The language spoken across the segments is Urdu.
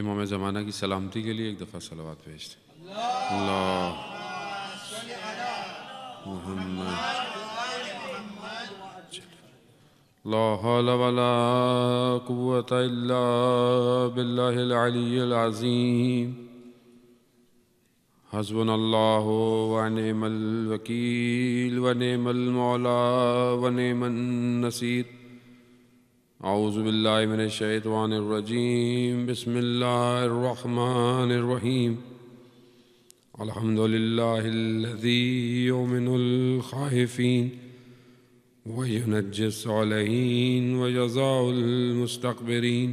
امام زمانہ کی سلامتی کے لیے ایک دفعہ سلوات پیش دیں تھے لا قوة الا بالله العلی العظیم حسبنا اللہ ونعم الوکیل ونعم المولا ونعم منص اعوذ باللہ من الشیطان الرجیم بسم اللہ الرحمن الرحیم الحمدللہ اللذی یومن الخاہفین وینجس علیہین ویزا المستقبرین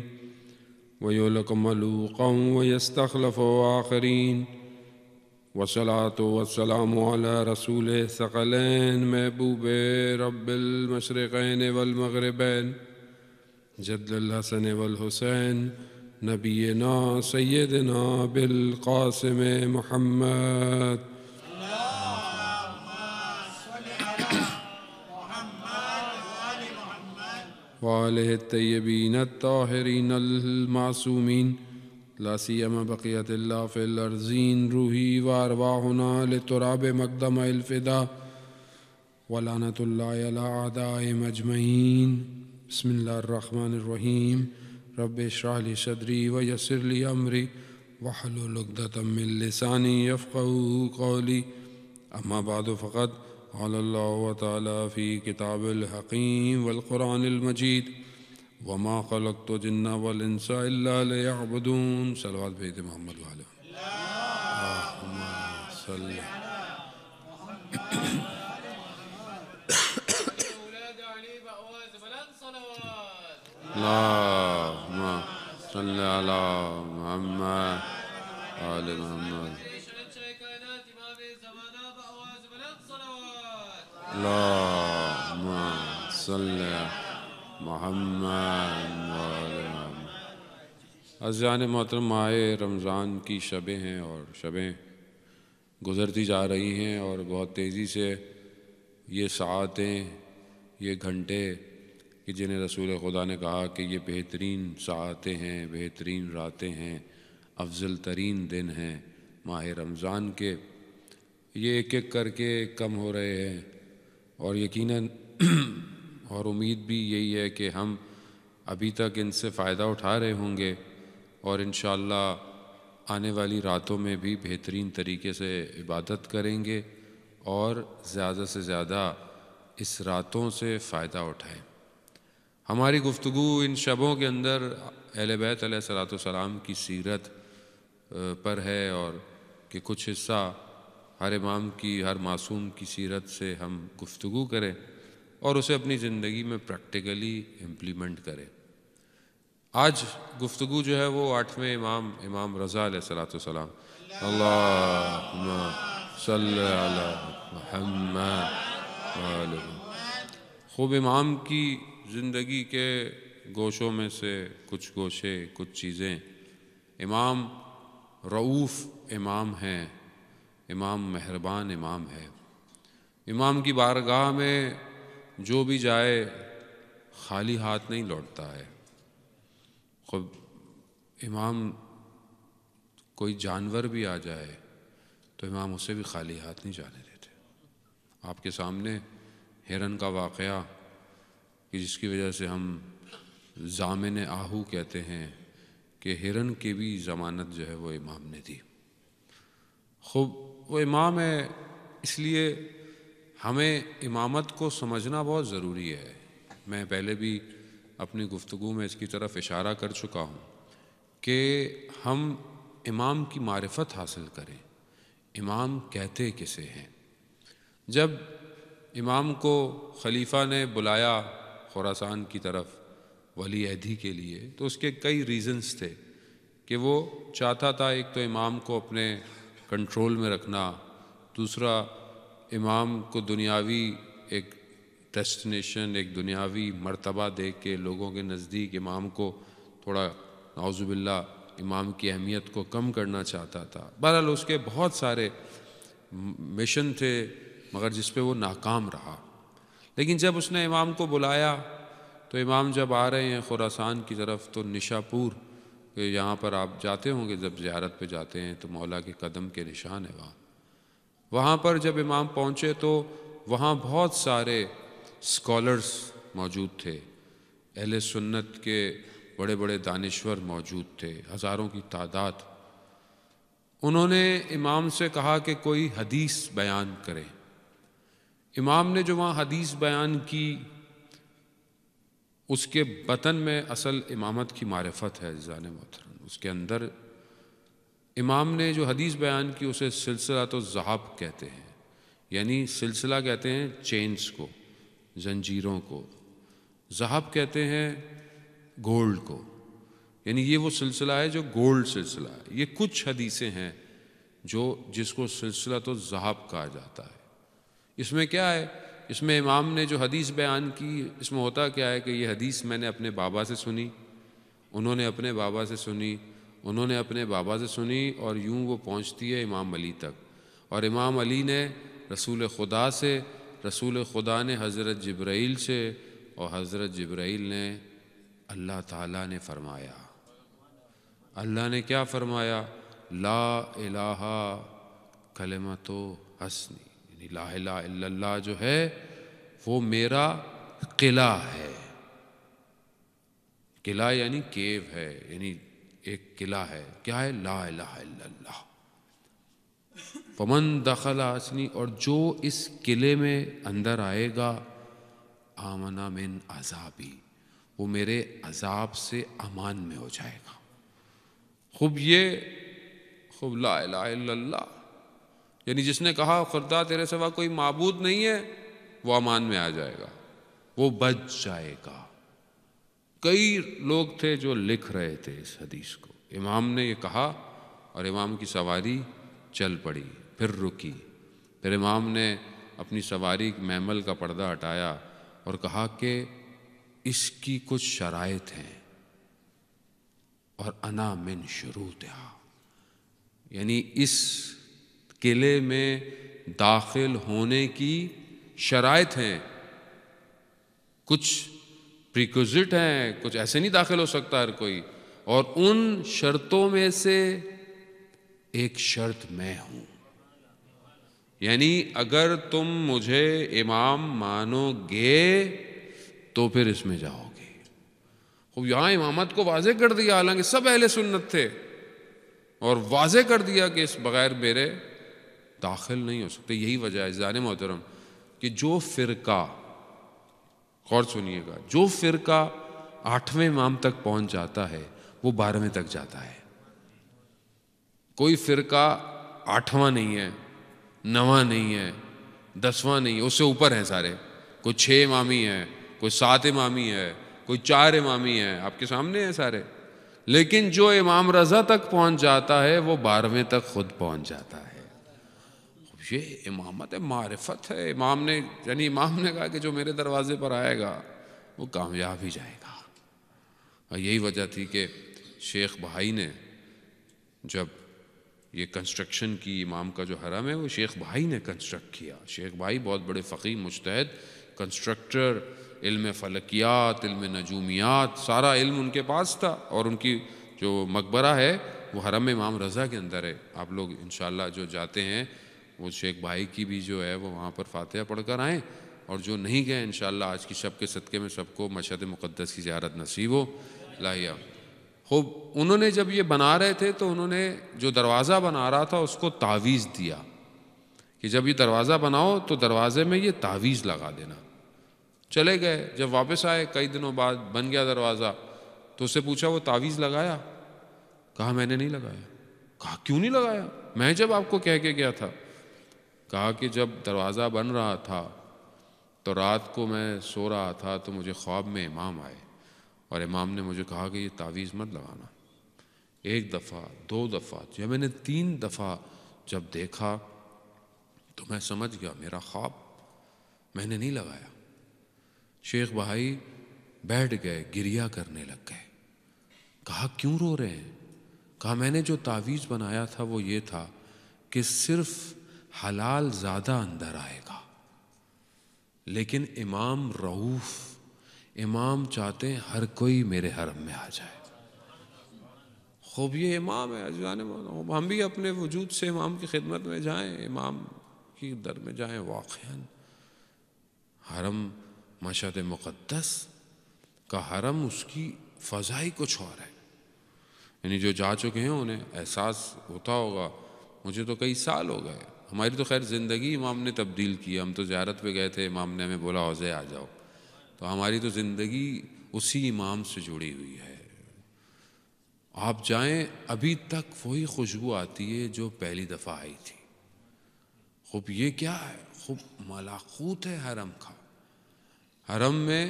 ویولک ملوقا ویستخلف آخرین وصلاة والسلام على رسول سقلین محبوب رب المشرقین والمغربین وصلاة والسلام على رسول سقلین جد الحسن والحسین نبینا سیدنا بالقاسم محمد وآلہ الطیبین الطاہرین المعصومین لا سیما بقیت اللہ فی الارضین روحی وارواحنا لتراب مقدم الفدا ولانت اللہ علی اعداء مجمعین بسم الله الرحمن الرحيم رب اشرح لي صدري ويسر لي أمري واحلل عقدة من لساني يفقهوا قولي أما بعد فقد قال الله تعالى في كتاب الحكيم والقرآن المجيد وما خلقت الجن والإنس إلا ليعبدون صلوات بيت محمد وعلى اللهم صل على محمد صل محمد لام محمد عزیان محترم آئے رمضان کی شبیں ہیں اور شبیں گزرتی جا رہی ہیں اور بہت تیزی سے یہ ساعتیں یہ گھنٹے کہ جنہیں رسول خدا نے کہا کہ یہ بہترین ساعتیں ہیں بہترین راتیں ہیں افضل ترین دن ہیں ماہ رمضان کے یہ ایک ایک کر کے کم ہو رہے ہیں اور یقیناً اور امید بھی یہی ہے کہ ہم ابھی تک ان سے فائدہ اٹھا رہے ہوں گے اور انشاءاللہ آنے والی راتوں میں بھی بہترین طریقے سے عبادت کریں گے اور زیادہ سے زیادہ اس راتوں سے فائدہ اٹھائیں ہماری گفتگو ان شبوں کے اندر اہل بیت علیہ صلاۃ السلام کی سیرت پر ہے اور کہ کچھ حصہ ہر امام کی ہر معصوم کی سیرت سے ہم گفتگو کریں اور اسے اپنی زندگی میں پریکٹیکلی امپلیمنٹ کریں آج گفتگو جو ہے وہ آٹھویں امام امام رضا علیہ صلاۃ اللہ محمد خوب امام کی زندگی کے گوشوں میں سے کچھ گوشے کچھ چیزیں امام رعوف امام ہیں امام مہربان امام ہے امام کی بارگاہ میں جو بھی جائے خالی ہاتھ نہیں لوٹتا ہے خب امام کوئی جانور بھی آ جائے تو امام اسے بھی خالی ہاتھ نہیں جانے دیتے آپ کے سامنے ہرن کا واقعہ کہ جس کی وجہ سے ہم ضامن آہو کہتے ہیں کہ ہرن کی بھی ضمانت جو ہے وہ امام نے دی خوب وہ امام ہے اس لیے ہمیں امامت کو سمجھنا بہت ضروری ہے میں پہلے بھی اپنی گفتگو میں اس کی طرف اشارہ کر چکا ہوں کہ ہم امام کی معرفت حاصل کریں امام کہتے کسے ہیں جب امام کو خلیفہ نے بلایا خوراسان کی طرف ولی عہدی کے لیے تو اس کے کئی ریزنز تھے کہ وہ چاہتا تھا ایک تو امام کو اپنے کنٹرول میں رکھنا دوسرا امام کو دنیاوی ایک ڈیسٹینیشن ایک دنیاوی مرتبہ دے کے لوگوں کے نزدیک امام کو تھوڑا نعوذ باللہ امام کی اہمیت کو کم کرنا چاہتا تھا بہرحال اس کے بہت سارے مشن تھے مگر جس پہ وہ ناکام رہا لیکن جب اس نے امام کو بلایا تو امام جب آ رہے ہیں خوراسان کی طرف تو نشا پور کہ یہاں پر آپ جاتے ہوں گے جب زیارت پہ جاتے ہیں تو مولا کے قدم کے نشان ہے وہاں وہاں پر جب امام پہنچے تو وہاں بہت سارے اسکالرس موجود تھے اہل سنت کے بڑے بڑے دانشور موجود تھے ہزاروں کی تعداد انہوں نے امام سے کہا کہ کوئی حدیث بیان کریں امام نے جو وہاں حدیث بیان کی اس کے بطن میں اصل امامت کی معرفت ہے زان محترم اس کے اندر امام نے جو حدیث بیان کی اسے سلسلہ تو ذہاب کہتے ہیں یعنی سلسلہ کہتے ہیں چینز کو زنجیروں کو ذہب کہتے ہیں گولڈ کو یعنی یہ وہ سلسلہ ہے جو گولڈ سلسلہ ہے یہ کچھ حدیثیں ہیں جو جس کو سلسلہ تو ذہاب کہا جاتا ہے اس میں کیا ہے اس میں امام نے جو حدیث بیان کی اس میں ہوتا کیا ہے کہ یہ حدیث میں نے اپنے بابا سے سنی انہوں نے اپنے بابا سے سنی انہوں نے اپنے بابا سے سنی اور یوں وہ پہنچتی ہے امام علی تک اور امام علی نے رسول خدا سے رسول خدا نے حضرت جبرائیل سے اور حضرت جبرائیل نے اللہ تعالیٰ نے فرمایا اللہ نے کیا فرمایا لا الہ کلمہ تو حسنی یعنی لا الا اللہ جو ہے وہ میرا قلعہ ہے قلعہ یعنی کیو ہے یعنی ایک قلعہ ہے کیا ہے لا الا اللہ پمن دخل آسنی اور جو اس قلعے میں اندر آئے گا آمنا من عذابی وہ میرے عذاب سے امان میں ہو جائے گا خوب یہ خوب لا الا اللہ یعنی جس نے کہا خردہ تیرے سوا کوئی معبود نہیں ہے وہ امان میں آ جائے گا وہ بچ جائے گا کئی لوگ تھے جو لکھ رہے تھے اس حدیث کو امام نے یہ کہا اور امام کی سواری چل پڑی پھر رکی پھر امام نے اپنی سواری محمل کا پردہ ہٹایا اور کہا کہ اس کی کچھ شرائط ہیں اور انا من شروع یعنی اس قلعے میں داخل ہونے کی شرائط ہیں کچھ پریکوزٹ ہیں کچھ ایسے نہیں داخل ہو سکتا ہر کوئی اور ان شرطوں میں سے ایک شرط میں ہوں یعنی اگر تم مجھے امام مانو گے تو پھر اس میں جاؤ گے خب یہاں امامت کو واضح کر دیا حالانکہ سب اہل سنت تھے اور واضح کر دیا کہ اس بغیر میرے داخل نہیں ہو سکتے یہی وجہ ہے زان محترم کہ جو فرقہ غور سنیے گا جو فرقہ آٹھویں امام تک پہنچ جاتا ہے وہ بارہویں تک جاتا ہے کوئی فرقہ آٹھواں نہیں ہے نواں نہیں ہے دسواں نہیں ہے اس سے اوپر ہیں سارے کوئی چھ امامی ہے کوئی سات امامی ہے کوئی چار امامی ہے آپ کے سامنے ہیں سارے لیکن جو امام رضا تک پہنچ جاتا ہے وہ بارہویں تک خود پہنچ جاتا ہے یہ امامت معرفت ہے امام نے یعنی امام نے کہا کہ جو میرے دروازے پر آئے گا وہ کامیاب ہی جائے گا اور یہی وجہ تھی کہ شیخ بھائی نے جب یہ کنسٹرکشن کی امام کا جو حرم ہے وہ شیخ بھائی نے کنسٹرکٹ کیا شیخ بھائی بہت بڑے فقیر مشتحد کنسٹرکٹر علم فلکیات علم نجومیات سارا علم ان کے پاس تھا اور ان کی جو مقبرہ ہے وہ حرم امام رضا کے اندر ہے آپ لوگ انشاءاللہ جو جاتے ہیں وہ شیخ بھائی کی بھی جو ہے وہ وہاں پر فاتحہ پڑھ کر آئیں اور جو نہیں گئے انشاءاللہ آج کی شب کے صدقے میں سب کو مشہد مقدس کی زیارت نصیب ہو لاہیا خوب انہوں نے جب یہ بنا رہے تھے تو انہوں نے جو دروازہ بنا رہا تھا اس کو تعویذ دیا کہ جب یہ دروازہ بناؤ تو دروازے میں یہ تعویذ لگا دینا چلے گئے جب واپس آئے کئی دنوں بعد بن گیا دروازہ تو اس سے پوچھا وہ تعویذ لگایا کہا میں نے نہیں لگایا کہا کیوں نہیں لگایا میں جب آپ کو کہہ کے گیا تھا کہا کہ جب دروازہ بن رہا تھا تو رات کو میں سو رہا تھا تو مجھے خواب میں امام آئے اور امام نے مجھے کہا کہ یہ تعویذ مت لگانا ایک دفعہ دو دفعہ جب میں نے تین دفعہ جب دیکھا تو میں سمجھ گیا میرا خواب میں نے نہیں لگایا شیخ بھائی بیٹھ گئے گریا کرنے لگ گئے کہا کیوں رو رہے ہیں کہا میں نے جو تعویذ بنایا تھا وہ یہ تھا کہ صرف حلال زیادہ اندر آئے گا لیکن امام رعوف امام چاہتے ہیں ہر کوئی میرے حرم میں آ جائے خوب یہ امام ہے اجوانے ہم بھی اپنے وجود سے امام کی خدمت میں جائیں امام کی در میں جائیں واقع حرم مشد مقدس کا حرم اس کی فضائی کچھ اور ہے یعنی جو جا چکے ہیں انہیں احساس ہوتا ہوگا مجھے تو کئی سال ہو گئے ہماری تو خیر زندگی امام نے تبدیل کی ہم تو زیارت پہ گئے تھے امام نے ہمیں بولا اوزے آ جاؤ تو ہماری تو زندگی اسی امام سے جڑی ہوئی ہے آپ جائیں ابھی تک وہی خوشبو آتی ہے جو پہلی دفعہ آئی تھی خوب یہ کیا ہے خوب ملاقوت ہے حرم کا حرم میں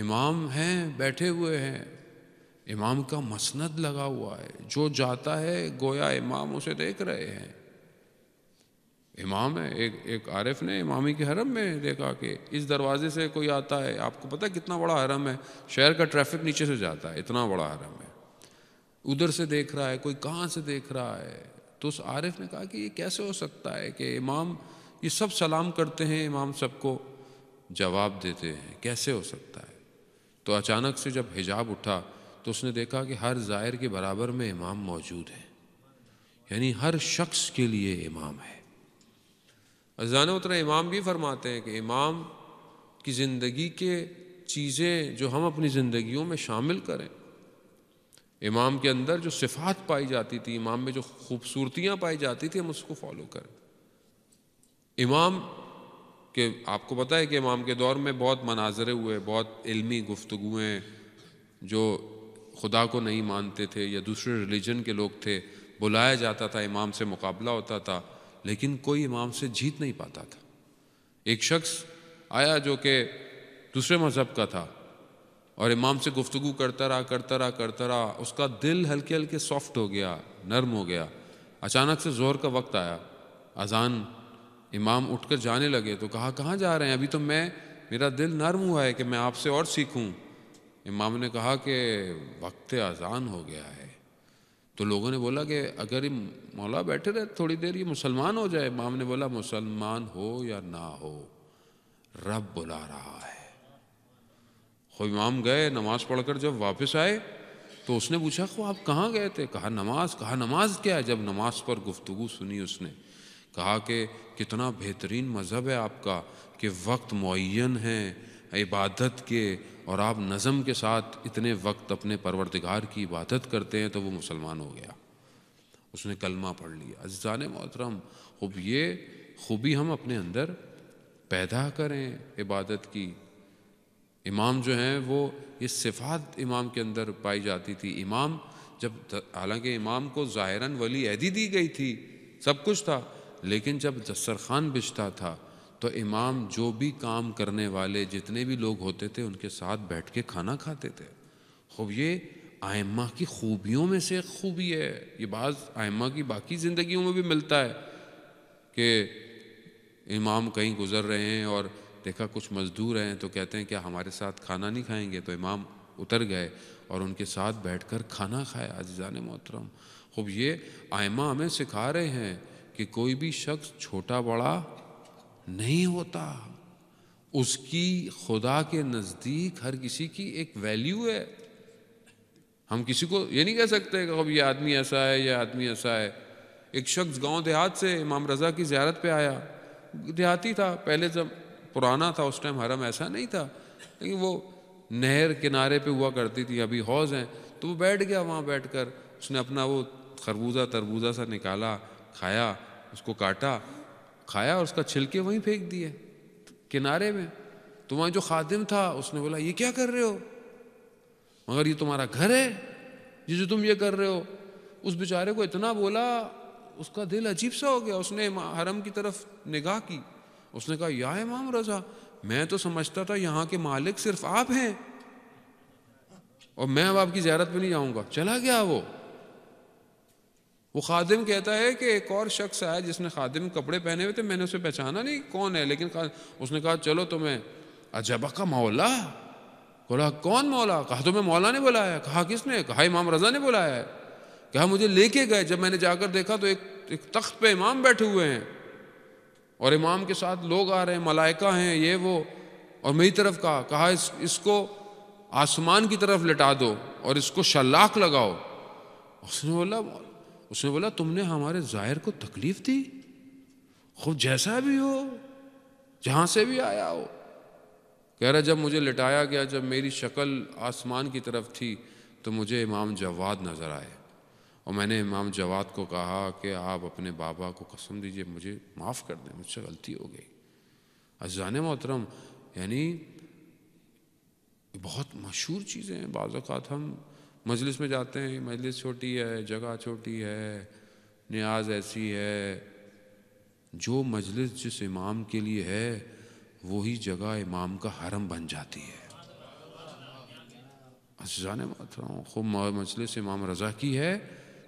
امام ہیں بیٹھے ہوئے ہیں امام کا مسند لگا ہوا ہے جو جاتا ہے گویا امام اسے دیکھ رہے ہیں امام ہے ایک ایک عارف نے امامی کے حرم میں دیکھا کہ اس دروازے سے کوئی آتا ہے آپ کو پتہ کتنا بڑا حرم ہے شہر کا ٹریفک نیچے سے جاتا ہے اتنا بڑا حرم ہے ادھر سے دیکھ رہا ہے کوئی کہاں سے دیکھ رہا ہے تو اس عارف نے کہا کہ یہ کیسے ہو سکتا ہے کہ امام یہ سب سلام کرتے ہیں امام سب کو جواب دیتے ہیں کیسے ہو سکتا ہے تو اچانک سے جب حجاب اٹھا تو اس نے دیکھا کہ ہر زائر کے برابر میں امام موجود ہے یعنی ہر شخص کے لیے امام ہے اذان اذانترا امام بھی فرماتے ہیں کہ امام کی زندگی کے چیزیں جو ہم اپنی زندگیوں میں شامل کریں امام کے اندر جو صفات پائی جاتی تھی امام میں جو خوبصورتیاں پائی جاتی تھیں ہم اس کو فالو کریں امام کہ آپ کو پتہ ہے کہ امام کے دور میں بہت مناظرے ہوئے بہت علمی گفتگویں جو خدا کو نہیں مانتے تھے یا دوسرے ریلیجن کے لوگ تھے بلایا جاتا تھا امام سے مقابلہ ہوتا تھا لیکن کوئی امام سے جیت نہیں پاتا تھا ایک شخص آیا جو کہ دوسرے مذہب کا تھا اور امام سے گفتگو کرتا رہا کرتا رہا کرتا رہا اس کا دل ہلکے ہلکے سافٹ ہو گیا نرم ہو گیا اچانک سے زہر کا وقت آیا اذان امام اٹھ کر جانے لگے تو کہا کہاں جا رہے ہیں ابھی تو میں میرا دل نرم ہوا ہے کہ میں آپ سے اور سیکھوں امام نے کہا کہ وقت اذان ہو گیا ہے تو لوگوں نے بولا کہ اگر یہ مولا بیٹھے رہے تھوڑی دیر یہ مسلمان ہو جائے امام نے بولا مسلمان ہو یا نہ ہو رب بلا رہا ہے خو امام گئے نماز پڑھ کر جب واپس آئے تو اس نے پوچھا خو آپ کہاں گئے تھے کہا نماز کہا نماز کیا ہے جب نماز پر گفتگو سنی اس نے کہا کہ کتنا بہترین مذہب ہے آپ کا کہ وقت معین ہے عبادت کے اور آپ نظم کے ساتھ اتنے وقت اپنے پروردگار کی عبادت کرتے ہیں تو وہ مسلمان ہو گیا اس نے کلمہ پڑھ لیا عزیزان محترم خوب یہ خوبی ہم اپنے اندر پیدا کریں عبادت کی امام جو ہیں وہ یہ صفات امام کے اندر پائی جاتی تھی امام جب حالانکہ امام کو ظاہراً ولی عہدی دی گئی تھی سب کچھ تھا لیکن جب دسترخوان بچتا تھا تو امام جو بھی کام کرنے والے جتنے بھی لوگ ہوتے تھے ان کے ساتھ بیٹھ کے کھانا کھاتے تھے خوب یہ آئمہ کی خوبیوں میں سے ایک خوبی ہے یہ بعض آئمہ کی باقی زندگیوں میں بھی ملتا ہے کہ امام کہیں گزر رہے ہیں اور دیکھا کچھ مزدور ہیں تو کہتے ہیں کہ ہمارے ساتھ کھانا نہیں کھائیں گے تو امام اتر گئے اور ان کے ساتھ بیٹھ کر کھانا کھایا عزیزان محترم خوب یہ آئمہ ہمیں سکھا رہے ہیں کہ کوئی بھی شخص چھوٹا بڑا نہیں ہوتا اس کی خدا کے نزدیک ہر کسی کی ایک ویلیو ہے ہم کسی کو یہ نہیں کہہ سکتے کہ اب یہ آدمی ایسا ہے یہ آدمی ایسا ہے ایک شخص گاؤں دیہات سے امام رضا کی زیارت پہ آیا دیہاتی تھا پہلے جب پرانا تھا اس ٹائم حرم ایسا نہیں تھا لیکن وہ نہر کنارے پہ ہوا کرتی تھی ابھی حوض ہیں تو وہ بیٹھ گیا وہاں بیٹھ کر اس نے اپنا وہ خربوزہ تربوزہ سا نکالا کھایا اس کو کاٹا کھایا اور اس کا چھلکے وہیں پھینک دیے کنارے میں وہاں جو خادم تھا اس نے بولا یہ کیا کر رہے ہو مگر یہ تمہارا گھر ہے یہ جو تم یہ کر رہے ہو اس بیچارے کو اتنا بولا اس کا دل عجیب سا ہو گیا اس نے حرم کی طرف نگاہ کی اس نے کہا یا امام رضا میں تو سمجھتا تھا یہاں کے مالک صرف آپ ہیں اور میں اب آپ کی زیارت پہ نہیں جاؤں گا چلا گیا وہ وہ خادم کہتا ہے کہ ایک اور شخص آیا جس نے خادم کپڑے پہنے ہوئے تھے میں نے اسے پہچانا نہیں کون ہے لیکن اس نے کہا چلو تمہیں عجبہ کا مولا بولا کون مولا کہا تمہیں مولا نے بلایا کہا کس نے کہا امام رضا نے بلایا ہے کہا مجھے لے کے گئے جب میں نے جا کر دیکھا تو ایک ایک تخت پہ امام بیٹھے ہوئے ہیں اور امام کے ساتھ لوگ آ رہے ہیں ملائکہ ہیں یہ وہ اور میری طرف کہا کہا اس اس کو آسمان کی طرف لٹا دو اور اس کو شلاک لگاؤ اس نے بولا اس نے بولا تم نے ہمارے ظاہر کو تکلیف دی خود جیسا بھی ہو جہاں سے بھی آیا ہو کہہ رہا جب مجھے لٹایا گیا جب میری شکل آسمان کی طرف تھی تو مجھے امام جواد نظر آئے اور میں نے امام جواد کو کہا کہ آپ اپنے بابا کو قسم دیجئے مجھے معاف کر دیں مجھ سے غلطی ہو گئی عزان محترم یعنی بہت مشہور چیزیں ہیں بعض اوقات ہم مجلس میں جاتے ہیں مجلس چھوٹی ہے جگہ چھوٹی ہے نیاز ایسی ہے جو مجلس جس امام کے لیے ہے وہی جگہ امام کا حرم بن جاتی ہے جانے بات رہا ہوں خوب مجلس امام رضا کی ہے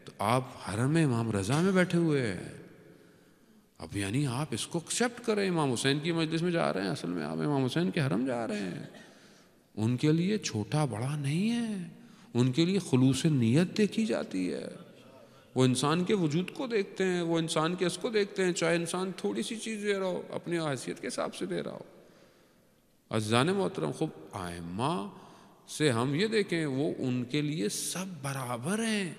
تو آپ حرم امام رضا میں بیٹھے ہوئے ہیں اب یعنی آپ اس کو ایکسیپٹ کریں امام حسین کی مجلس میں جا رہے ہیں اصل میں آپ امام حسین کے حرم جا رہے ہیں ان کے لیے چھوٹا بڑا نہیں ہے ان کے لیے خلوص نیت دیکھی جاتی ہے وہ انسان کے وجود کو دیکھتے ہیں وہ انسان کے اس کو دیکھتے ہیں چاہے انسان تھوڑی سی چیز دے رہا ہو اپنی حیثیت کے حساب سے دے رہا ہو ازان محترم خوب آئمہ سے ہم یہ دیکھیں وہ ان کے لیے سب برابر ہیں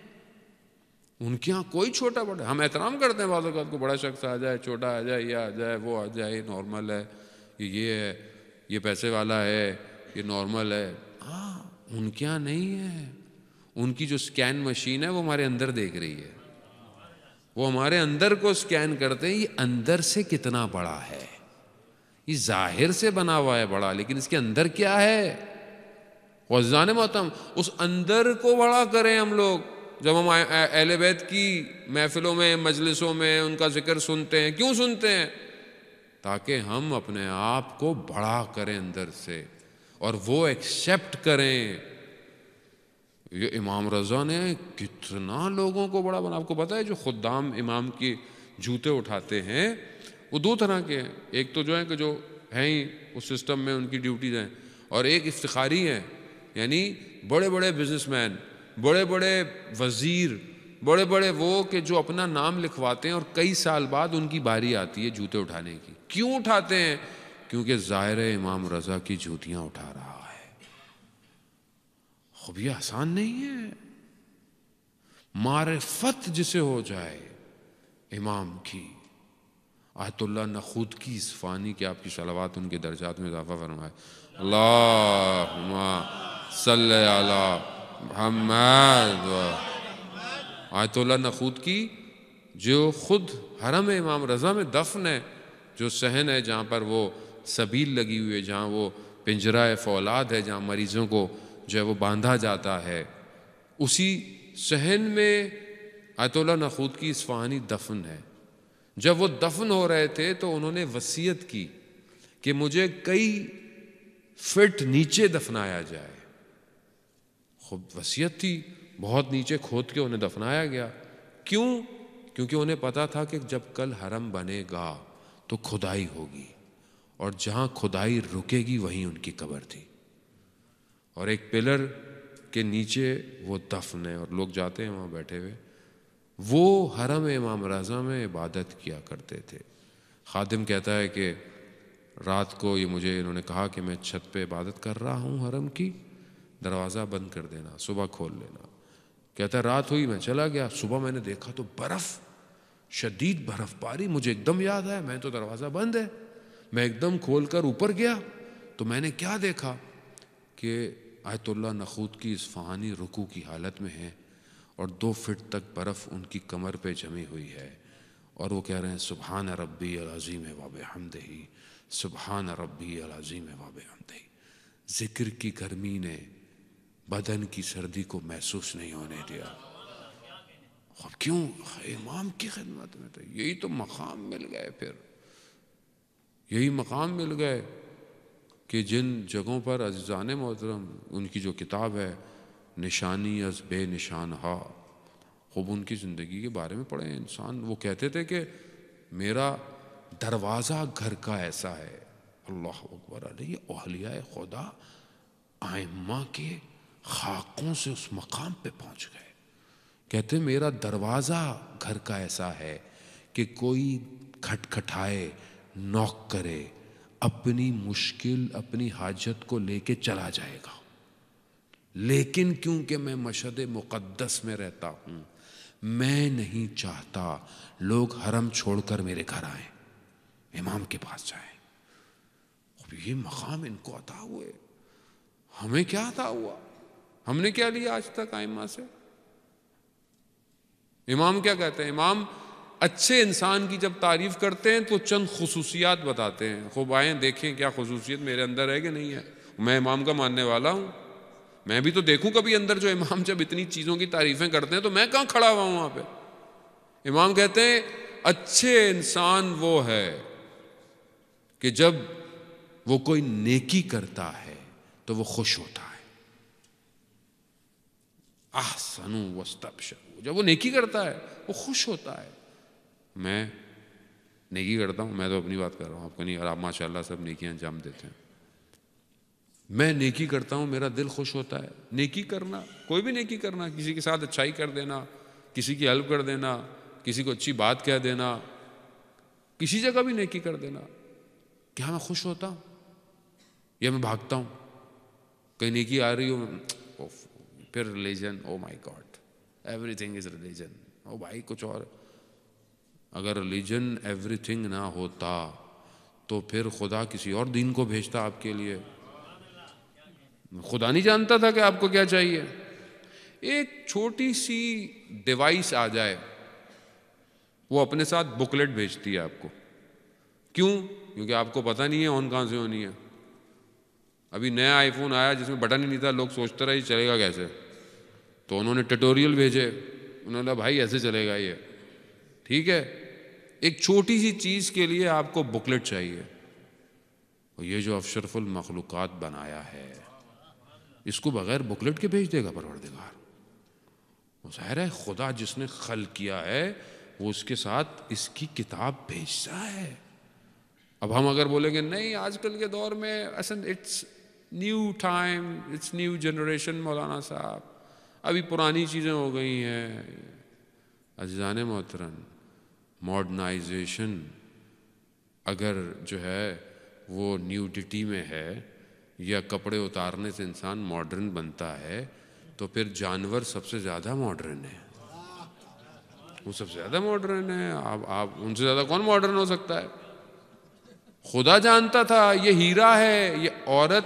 ان کے ہاں کوئی چھوٹا بڑا ہم احترام کرتے ہیں بعض اوقات کو بڑا شخص آ جائے چھوٹا آ جائے یہ آ جائے وہ آ جائے یہ نارمل ہے یہ یہ ہے یہ پیسے والا ہے یہ نارمل ہے ہاں ان کیا نہیں ہے ان کی جو سکین مشین ہے وہ ہمارے اندر دیکھ رہی ہے وہ ہمارے اندر کو سکین کرتے ہیں یہ اندر سے کتنا بڑا ہے یہ ظاہر سے بنا ہوا ہے بڑا لیکن اس کے اندر کیا ہے قوضا محتم اس اندر کو بڑا کریں ہم لوگ جب ہم اہل بیت کی محفلوں میں مجلسوں میں ان کا ذکر سنتے ہیں کیوں سنتے ہیں تاکہ ہم اپنے آپ کو بڑا کریں اندر سے اور وہ ایکسیپٹ کریں یہ امام رضا نے کتنا لوگوں کو بڑا بنا آپ کو پتا ہے جو خدام امام کے جوتے اٹھاتے ہیں وہ دو طرح کے ہیں ایک تو جو ہے ہی اس سسٹم میں ان کی ڈیوٹیز ہیں اور ایک افتخاری ہے یعنی بڑے بڑے بزنس مین بڑے بڑے وزیر بڑے بڑے وہ کہ جو اپنا نام لکھواتے ہیں اور کئی سال بعد ان کی باری آتی ہے جوتے اٹھانے کی کیوں اٹھاتے ہیں کیونکہ ظاہر امام رضا کی جوتیاں اٹھا رہا ہے یہ آسان نہیں ہے معرفت جسے ہو جائے امام کی آیت اللہ نخود کی اس فانی کہ آپ کی شلوات ان کے درجات میں اضافہ فرمائے ہے اللہ صلی محمد آیت اللہ نخود کی جو خود حرم امام رضا میں دفن ہے جو سہن ہے جہاں پر وہ سبیل لگی ہوئی جہاں وہ پنجرہ فولاد ہے جہاں مریضوں کو جو ہے وہ باندھا جاتا ہے اسی صحن میں آیت اللہ نخود کی اس دفن ہے جب وہ دفن ہو رہے تھے تو انہوں نے وسیعت کی کہ مجھے کئی فٹ نیچے دفنایا جائے خوب وسیعت تھی بہت نیچے کھود کے انہیں دفنایا گیا کیوں کیونکہ انہیں پتا تھا کہ جب کل حرم بنے گا تو کھدائی ہوگی اور جہاں کھدائی رکے گی وہیں ان کی قبر تھی اور ایک پلر کے نیچے وہ دفن ہے اور لوگ جاتے ہیں وہاں بیٹھے ہوئے وہ حرم امام رضا میں عبادت کیا کرتے تھے خادم کہتا ہے کہ رات کو یہ مجھے انہوں نے کہا کہ میں چھت پہ عبادت کر رہا ہوں حرم کی دروازہ بند کر دینا صبح کھول لینا کہتا ہے رات ہوئی میں چلا گیا صبح میں نے دیکھا تو برف شدید برف پاری مجھے ایک دم یاد ہے میں تو دروازہ بند ہے میں ایک دم کھول کر اوپر گیا تو میں نے کیا دیکھا کہ آیت اللہ نخود کی اس فہانی رکو کی حالت میں ہے اور دو فٹ تک برف ان کی کمر پہ جمی ہوئی ہے اور وہ کہہ رہے ہیں سبحان ربی العظیم واب حمدہی سبحان ربی العظیم واب حمدہی ذکر کی گرمی نے بدن کی سردی کو محسوس نہیں ہونے دیا اب کیوں امام کی خدمت میں تھے یہی تو مقام مل گئے پھر یہی مقام مل گئے کہ جن جگہوں پر عزیزان محترم ان کی جو کتاب ہے نشانی از بے نشان ہا خوب ان کی زندگی کے بارے میں پڑھے انسان وہ کہتے تھے کہ میرا دروازہ گھر کا ایسا ہے اللہ اکبر علیہ اہلیہ خدا آئمہ کے خاکوں سے اس مقام پہ پہنچ گئے کہتے میرا دروازہ گھر کا ایسا ہے کہ کوئی کھٹکھٹائے نوک کرے اپنی مشکل اپنی حاجت کو لے کے چلا جائے گا لیکن کیونکہ میں مشد مقدس میں رہتا ہوں میں نہیں چاہتا لوگ حرم چھوڑ کر میرے گھر آئیں امام کے پاس جائیں اب یہ مقام ان کو عطا ہوئے ہمیں کیا عطا ہوا ہم نے کیا لیا آج تک آئمہ سے امام کیا کہتے ہیں امام اچھے انسان کی جب تعریف کرتے ہیں تو چند خصوصیات بتاتے ہیں خوب آئیں دیکھیں کیا خصوصیت میرے اندر ہے کہ نہیں ہے میں امام کا ماننے والا ہوں میں بھی تو دیکھوں کبھی اندر جو امام جب اتنی چیزوں کی تعریفیں کرتے ہیں تو میں کہاں کھڑا ہوا ہوں وہاں پہ امام کہتے ہیں اچھے انسان وہ ہے کہ جب وہ کوئی نیکی کرتا ہے تو وہ خوش ہوتا ہے جب وہ نیکی کرتا ہے وہ خوش ہوتا ہے میں نیکی کرتا ہوں میں تو اپنی بات کر رہا ہوں آپ کو نہیں اور آپ ماشاء اللہ سب نیکی انجام دیتے ہیں میں نیکی کرتا ہوں میرا دل خوش ہوتا ہے نیکی کرنا کوئی بھی نیکی کرنا کسی کے ساتھ اچھائی کر دینا کسی کی ہیلپ کر دینا کسی کو اچھی بات کہہ دینا کسی جگہ بھی نیکی کر دینا کیا میں خوش ہوتا ہوں یا میں بھاگتا ہوں کہیں نیکی آ رہی ہو پھر religion oh my god everything is religion او بھائی کچھ اور اگر ریلیجن ایوری تھنگ نہ ہوتا تو پھر خدا کسی اور دین کو بھیجتا آپ کے لیے خدا نہیں جانتا تھا کہ آپ کو کیا چاہیے ایک چھوٹی سی ڈیوائس آ جائے وہ اپنے ساتھ بکلیٹ بھیجتی ہے آپ کو کیوں کیونکہ آپ کو پتا نہیں ہے آن کہاں سے ہونی ہے ابھی نیا آئی فون آیا جس میں بٹن ہی نہیں تھا لوگ سوچتے رہے یہ چلے گا کیسے تو انہوں نے ٹیٹوریل بھیجے انہوں نے بھائی ایسے چلے گا یہ ٹھیک ہے ایک چھوٹی سی چیز کے لیے آپ کو بکلیٹ چاہیے اور یہ جو افشرف المخلوقات بنایا ہے اس کو بغیر بکلیٹ کے بھیج دے گا پرور وہ ظاہر ہے خدا جس نے خل کیا ہے وہ اس کے ساتھ اس کی کتاب بھیجتا ہے اب ہم اگر بولیں گے نہیں آج کل کے دور میں اصل it's new time it's new generation مولانا صاحب ابھی پرانی چیزیں ہو گئی ہیں عزیزان محترم ماڈرنائزیشن اگر جو ہے وہ نیوڈیٹی میں ہے یا کپڑے اتارنے سے انسان ماڈرن بنتا ہے تو پھر جانور سب سے زیادہ ماڈرن ہے وہ سب سے زیادہ ماڈرن ہے آپ آپ ان سے زیادہ کون ماڈرن ہو سکتا ہے خدا جانتا تھا یہ ہیرا ہے یہ عورت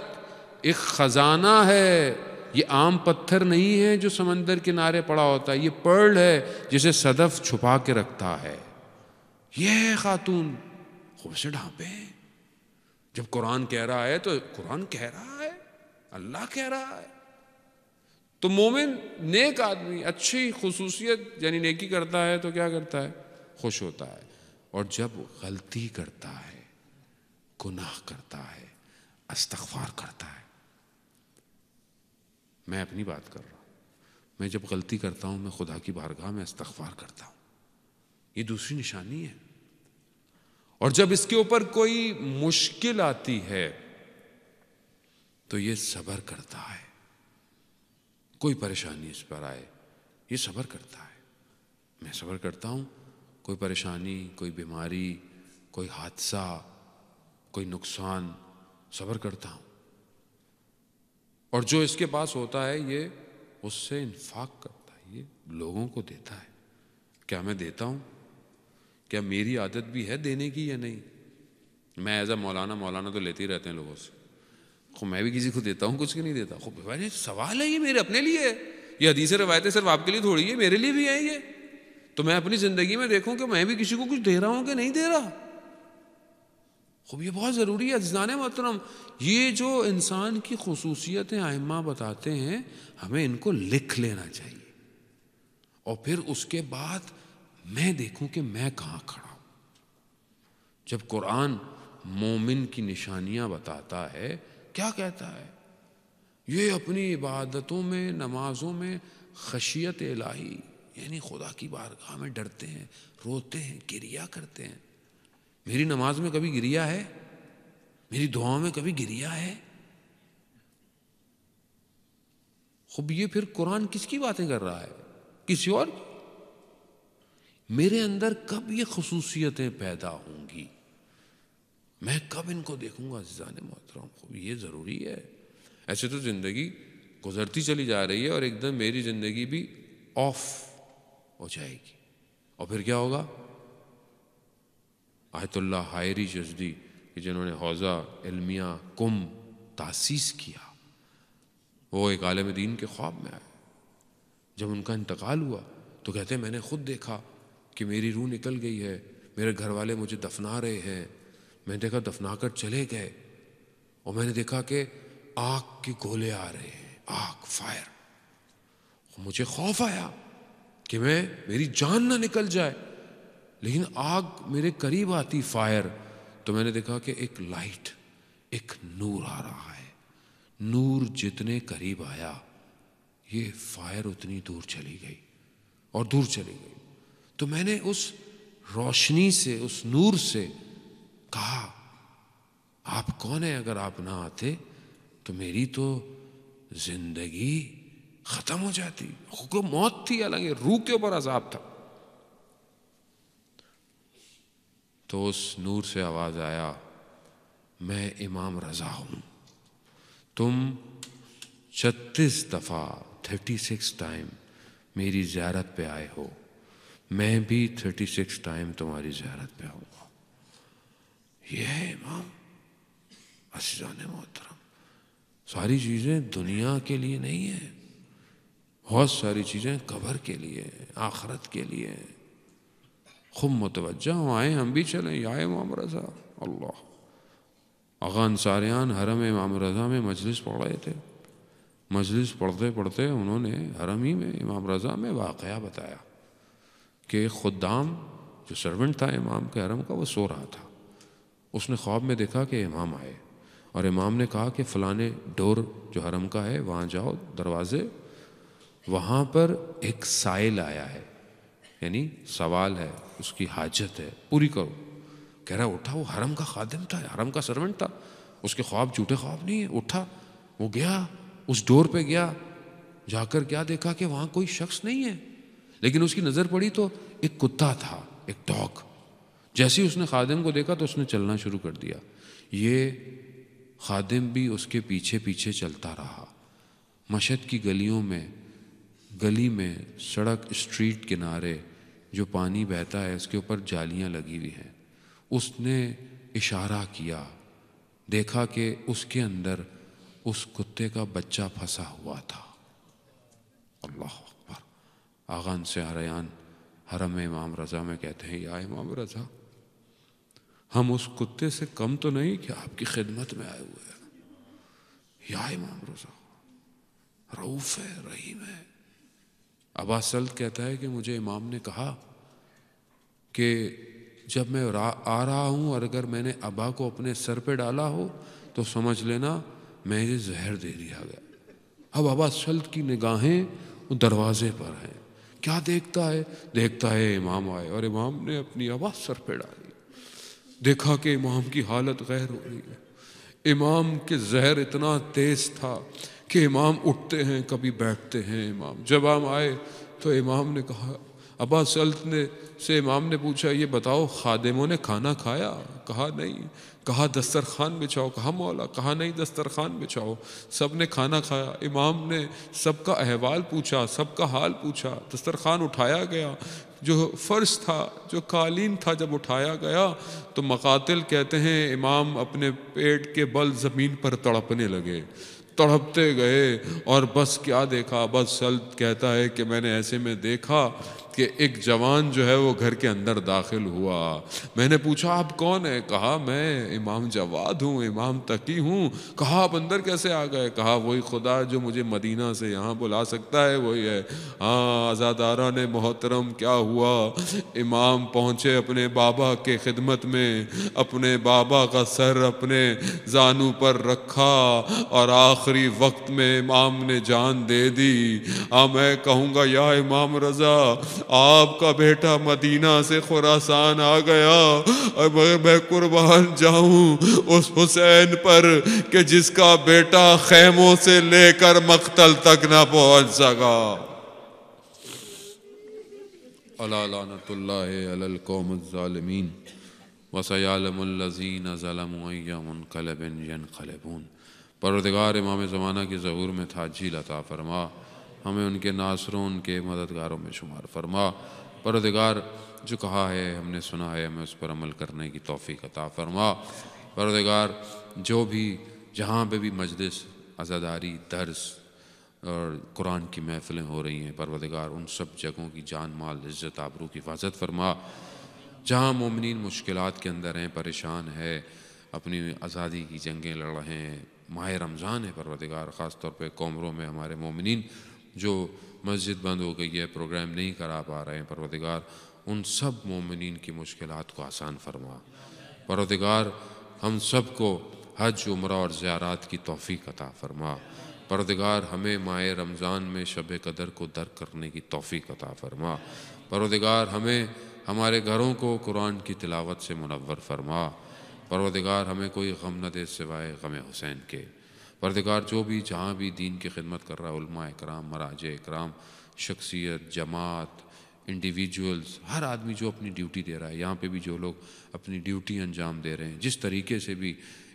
ایک خزانہ ہے یہ عام پتھر نہیں ہے جو سمندر کنارے پڑا ہوتا ہے یہ پرل ہے جسے صدف چھپا کے رکھتا ہے یہ خاتون خوب سے ڈھانپے جب قرآن کہہ رہا ہے تو قرآن کہہ رہا ہے اللہ کہہ رہا ہے تو مومن نیک آدمی اچھی خصوصیت یعنی نیکی کرتا ہے تو کیا کرتا ہے خوش ہوتا ہے اور جب غلطی کرتا ہے گناہ کرتا ہے استغفار کرتا ہے میں اپنی بات کر رہا ہوں میں جب غلطی کرتا ہوں میں خدا کی بارگاہ میں استغفار کرتا ہوں یہ دوسری نشانی ہے اور جب اس کے اوپر کوئی مشکل آتی ہے تو یہ صبر کرتا ہے کوئی پریشانی اس پر آئے یہ صبر کرتا ہے میں صبر کرتا ہوں کوئی پریشانی کوئی بیماری کوئی حادثہ کوئی نقصان صبر کرتا ہوں اور جو اس کے پاس ہوتا ہے یہ اس سے انفاق کرتا ہے یہ لوگوں کو دیتا ہے کیا میں دیتا ہوں کیا میری عادت بھی ہے دینے کی یا نہیں میں ایز اے مولانا مولانا تو لیتے ہی رہتے ہیں لوگوں سے میں بھی کسی کو دیتا ہوں کچھ نہیں دیتا بھائی سوال ہے یہ میرے اپنے لیے ہے یہ حدیث روایتیں صرف آپ کے لیے تھوڑی ہے میرے لیے بھی ہیں یہ تو میں اپنی زندگی میں دیکھوں کہ میں بھی کسی کو کچھ دے رہا ہوں کہ نہیں دے رہا خوب یہ بہت ضروری ہے اجزان محترم یہ جو انسان کی خصوصیتیں آئمہ بتاتے ہیں ہمیں ان کو لکھ لینا چاہیے اور پھر اس کے بعد میں دیکھوں کہ میں کہاں کھڑا ہوں جب قرآن مومن کی نشانیاں بتاتا ہے کیا کہتا ہے یہ اپنی عبادتوں میں نمازوں میں خشیت الہی یعنی خدا کی بارگاہ میں ڈرتے ہیں روتے ہیں گریا کرتے ہیں میری نماز میں کبھی گریا ہے میری دعا میں کبھی گریا ہے خوب یہ پھر قرآن کس کی باتیں کر رہا ہے کسی اور کی میرے اندر کب یہ خصوصیتیں پیدا ہوں گی میں کب ان کو دیکھوں گا عزیزان یہ ضروری ہے ایسے تو زندگی گزرتی چلی جا رہی ہے اور ایک دم میری زندگی بھی آف ہو جائے گی اور پھر کیا ہوگا آیت اللہ حائری جزدی کہ جنہوں نے حوضہ علمیہ کم تاسیس کیا وہ ایک عالم دین کے خواب میں آئے جب ان کا انتقال ہوا تو کہتے ہیں میں نے خود دیکھا کہ میری روح نکل گئی ہے میرے گھر والے مجھے دفنا رہے ہیں میں نے دیکھا دفنا کر چلے گئے اور میں نے دیکھا کہ آگ کے گولے آ رہے ہیں آگ فائر مجھے خوف آیا کہ میں میری جان نہ نکل جائے لیکن آگ میرے قریب آتی فائر تو میں نے دیکھا کہ ایک لائٹ ایک نور آ رہا ہے نور جتنے قریب آیا یہ فائر اتنی دور چلی گئی اور دور چلی گئی تو میں نے اس روشنی سے اس نور سے کہا آپ کون ہیں اگر آپ نہ آتے تو میری تو زندگی ختم ہو جاتی خوب موت تھی حالانکہ روح کے اوپر عذاب تھا تو اس نور سے آواز آیا میں امام رضا ہوں تم چھتیس دفعہ تھرٹی سکس ٹائم میری زیارت پہ آئے ہو میں بھی تھرٹی سکس ٹائم تمہاری زیارت پہ آؤں گا یہ ہے امام حسان محترم ساری چیزیں دنیا کے لیے نہیں ہیں بہت ساری چیزیں قبر کے لیے آخرت کے لیے خوب متوجہ ہوں آئیں ہم بھی چلیں یا امام رضا اللہ اغان ساریان حرم امام رضا میں مجلس پڑھ رہے تھے مجلس پڑھتے پڑھتے انہوں نے حرم ہی میں امام رضا میں واقعہ بتایا کہ خدام جو سرونٹ تھا امام کے حرم کا وہ سو رہا تھا اس نے خواب میں دیکھا کہ امام آئے اور امام نے کہا کہ فلانے ڈور جو حرم کا ہے وہاں جاؤ دروازے وہاں پر ایک سائل آیا ہے یعنی سوال ہے اس کی حاجت ہے پوری کرو کہہ رہا اٹھا وہ حرم کا خادم تھا حرم کا سرونٹ تھا اس کے خواب جھوٹے خواب نہیں ہے اٹھا وہ گیا اس ڈور پہ گیا جا کر کیا دیکھا کہ وہاں کوئی شخص نہیں ہے لیکن اس کی نظر پڑی تو ایک کتا تھا ایک ڈاگ جیسے اس نے خادم کو دیکھا تو اس نے چلنا شروع کر دیا یہ خادم بھی اس کے پیچھے پیچھے چلتا رہا مشد کی گلیوں میں گلی میں سڑک اسٹریٹ کنارے جو پانی بہتا ہے اس کے اوپر جالیاں لگی ہوئی ہیں اس نے اشارہ کیا دیکھا کہ اس کے اندر اس کتے کا بچہ پھنسا ہوا تھا اللہ آغان سے حریان حرم امام رضا میں کہتے ہیں یا امام رضا ہم اس کتے سے کم تو نہیں کہ آپ کی خدمت میں آئے ہوئے ہیں یا امام رضا روف ہے رحیم ہے ابا سلط کہتا ہے کہ مجھے امام نے کہا کہ جب میں آ رہا ہوں اور اگر میں نے ابا کو اپنے سر پہ ڈالا ہو تو سمجھ لینا میں یہ زہر دے دیا گیا اب ابا سلط کی نگاہیں دروازے پر ہیں کیا دیکھتا ہے دیکھتا ہے امام آئے اور امام نے اپنی آواز سر پہ ڈالی دیکھا کہ امام کی حالت غیر ہو رہی ہے امام کے زہر اتنا تیز تھا کہ امام اٹھتے ہیں کبھی بیٹھتے ہیں امام جب ہم آئے تو امام نے کہا ابا سلط نے سے امام نے پوچھا یہ بتاؤ خادموں نے کھانا کھایا کہا نہیں کہا دسترخوان بچھاؤ کہا مولا کہا نہیں دسترخوان بچھاؤ سب نے کھانا کھایا امام نے سب کا احوال پوچھا سب کا حال پوچھا دسترخوان اٹھایا گیا جو فرش تھا جو قالین تھا جب اٹھایا گیا تو مقاتل کہتے ہیں امام اپنے پیٹ کے بل زمین پر تڑپنے لگے تڑپتے گئے اور بس کیا دیکھا بس سلط کہتا ہے کہ میں نے ایسے میں دیکھا کہ ایک جوان جو ہے وہ گھر کے اندر داخل ہوا میں نے پوچھا آپ کون ہیں کہا میں امام جواد ہوں امام تقی ہوں کہا آپ اندر کیسے آ گئے کہا وہی خدا جو مجھے مدینہ سے یہاں بلا سکتا ہے وہی ہے ہاں آزادارہ نے محترم کیا ہوا امام پہنچے اپنے بابا کے خدمت میں اپنے بابا کا سر اپنے زانو پر رکھا اور آخری وقت میں امام نے جان دے دی ہاں میں کہوں گا یا امام رضا آپ کا بیٹا مدینہ سے خوراسان آ گیا اور مگر میں قربان جاؤں اس حسین پر کہ جس کا بیٹا خیموں سے لے کر مقتل تک نہ پہنچ سکا لعنت اللہ علی القوم الظالمین وسیعلم الذین ظلموا ایام منقلب ینقلبون پروردگار امام زمانہ کی ظہور میں تھا جی عطا فرما ہمیں ان کے ناصروں ان کے مددگاروں میں شمار فرما پردگار جو کہا ہے ہم نے سنا ہے ہمیں اس پر عمل کرنے کی توفیق عطا فرما پردگار جو بھی جہاں پہ بھی مجلس عزاداری درس اور قرآن کی محفلیں ہو رہی ہیں پروردگار ان سب جگہوں کی جان مال عزت آبرو کی حفاظت فرما جہاں مومنین مشکلات کے اندر ہیں پریشان ہے اپنی آزادی کی جنگیں لڑ رہے ہیں ماہ رمضان ہے پروردگار خاص طور پہ قومروں میں ہمارے مومنین جو مسجد بند ہو گئی ہے پروگرام نہیں کرا پا رہے ہیں پروردگار ان سب مومنین کی مشکلات کو آسان فرما پروردگار ہم سب کو حج عمرہ اور زیارات کی توفیق عطا فرما پروردگار ہمیں ماہ رمضان میں شب قدر کو درک کرنے کی توفیق عطا فرما پروردگار ہمیں ہمارے گھروں کو قرآن کی تلاوت سے منور فرما پروردگار ہمیں کوئی غم نہ دے سوائے غم حسین کے پردگار جو بھی جہاں بھی دین کی خدمت کر رہا ہے علماء اکرام مراج اکرام شخصیت جماعت انڈیویجولز ہر آدمی جو اپنی ڈیوٹی دے رہا ہے یہاں پہ بھی جو لوگ اپنی ڈیوٹی انجام دے رہے ہیں جس طریقے سے بھی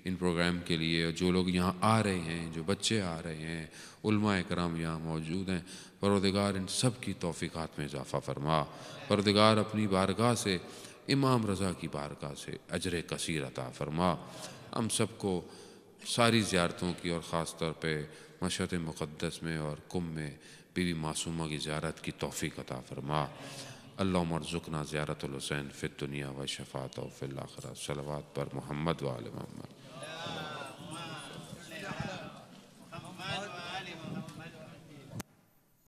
ان پروگرام کے لیے جو لوگ یہاں آ رہے ہیں جو بچے آ رہے ہیں علماء اکرام یہاں موجود ہیں پردگار ان سب کی توفیقات میں اضافہ فرما پردگار اپنی بارگاہ سے امام رضا کی بارگاہ سے اجر کثیر عطا فرما ہم سب کو ساری زیارتوں کی اور خاص طور پہ مشہد مقدس میں اور کم میں بی بی معصومہ کی زیارت کی توفیق عطا فرما اللہ مرزقنا زیارت الحسین فی دنیا و شفاعت و فی الاخرہ صلوات پر محمد و عالم محمد